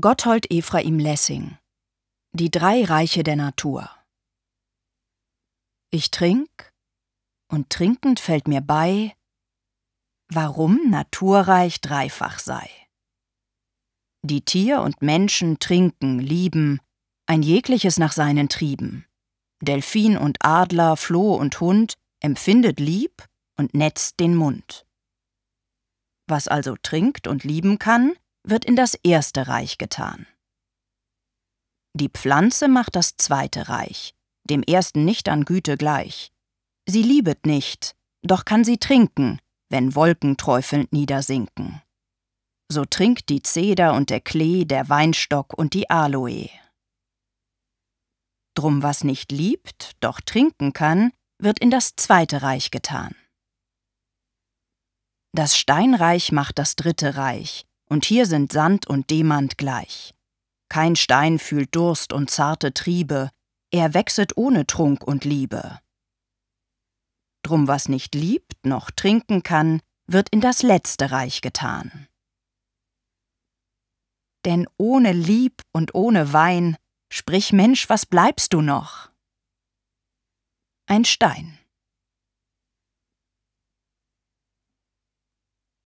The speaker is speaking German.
Gotthold Ephraim Lessing Die drei Reiche der Natur Ich trink, und trinkend fällt mir bei, warum Naturreich dreifach sei. Die Tier und Menschen trinken, lieben, ein jegliches nach seinen Trieben. Delfin und Adler, Floh und Hund empfindet lieb und netzt den Mund. Was also trinkt und lieben kann, wird in das Erste Reich getan. Die Pflanze macht das Zweite Reich, dem Ersten nicht an Güte gleich. Sie liebet nicht, doch kann sie trinken, wenn Wolken träufelnd niedersinken. So trinkt die Zeder und der Klee, der Weinstock und die Aloe. Drum, was nicht liebt, doch trinken kann, wird in das Zweite Reich getan. Das Steinreich macht das Dritte Reich, und hier sind Sand und Demand gleich. Kein Stein fühlt Durst und zarte Triebe, er wechselt ohne Trunk und Liebe. Drum was nicht liebt noch trinken kann, wird in das letzte Reich getan. Denn ohne Lieb und ohne Wein, sprich Mensch, was bleibst du noch? Ein Stein.